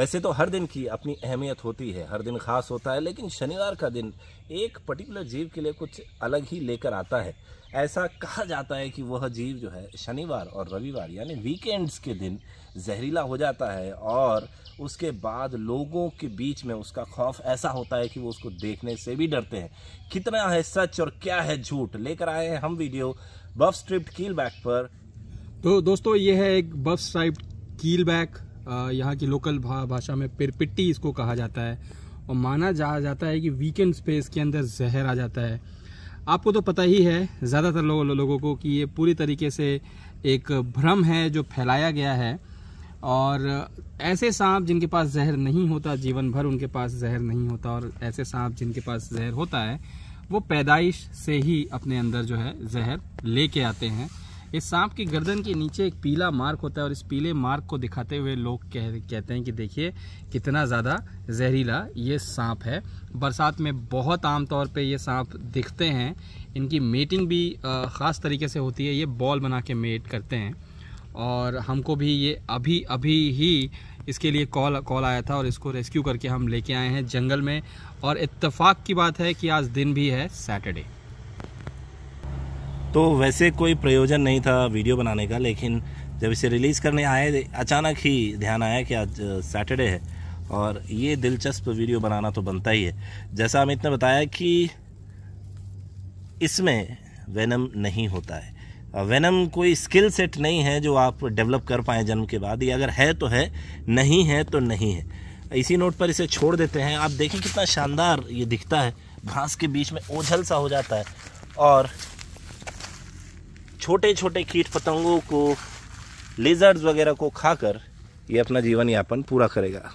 वैसे तो हर दिन की अपनी अहमियत होती है हर दिन खास होता है लेकिन शनिवार का दिन एक पर्टिकुलर जीव के लिए कुछ अलग ही लेकर आता है ऐसा कहा जाता है कि वह जीव जो है शनिवार और रविवार यानी वीकेंड्स के दिन जहरीला हो जाता है और उसके बाद लोगों के बीच में उसका खौफ ऐसा होता है कि वो उसको देखने से भी डरते हैं कितना है सच और क्या है झूठ लेकर आए हैं हम वीडियो बफ स्ट्रिप्ट कील बैक पर तो दोस्तों ये है एक बफ स्ट्राइप कील बैक यहाँ की लोकल भाषा में पिरपिट्टी इसको कहा जाता है और माना जा जाता है कि वीकेंड स्पेस के अंदर जहर आ जाता है आपको तो पता ही है ज़्यादातर लोगों लो, लोगों को कि ये पूरी तरीके से एक भ्रम है जो फैलाया गया है और ऐसे सांप जिनके पास जहर नहीं होता जीवन भर उनके पास जहर नहीं होता और ऐसे सांप जिनके पास जहर होता है वो पैदाइश से ही अपने अंदर जो है जहर लेके आते हैं इस सांप की गर्दन के नीचे एक पीला मार्क होता है और इस पीले मार्क को दिखाते हुए लोग कह कहते हैं कि देखिए कितना ज़्यादा जहरीला ये सांप है बरसात में बहुत आम तौर पे ये सांप दिखते हैं इनकी मेटिंग भी ख़ास तरीके से होती है ये बॉल बना के मेट करते हैं और हमको भी ये अभी अभी ही इसके लिए कॉल कॉल आया था और इसको रेस्क्यू करके हम लेके आए हैं जंगल में और इत्तेफाक की बात है कि आज दिन भी है सैटरडे तो वैसे कोई प्रयोजन नहीं था वीडियो बनाने का लेकिन जब इसे रिलीज़ करने आए अचानक ही ध्यान आया कि आज सैटरडे है और ये दिलचस्प वीडियो बनाना तो बनता ही है जैसा अमित ने बताया कि इसमें वेनम नहीं होता है वेनम कोई स्किल सेट नहीं है जो आप डेवलप कर पाएँ जन्म के बाद ये अगर है तो है नहीं है तो नहीं है इसी नोट पर इसे छोड़ देते हैं आप देखें कितना शानदार ये दिखता है घास के बीच में ओझल सा हो जाता है और छोटे छोटे कीट पतंगों को लेजर्स वगैरह को खाकर ये अपना जीवन यापन पूरा करेगा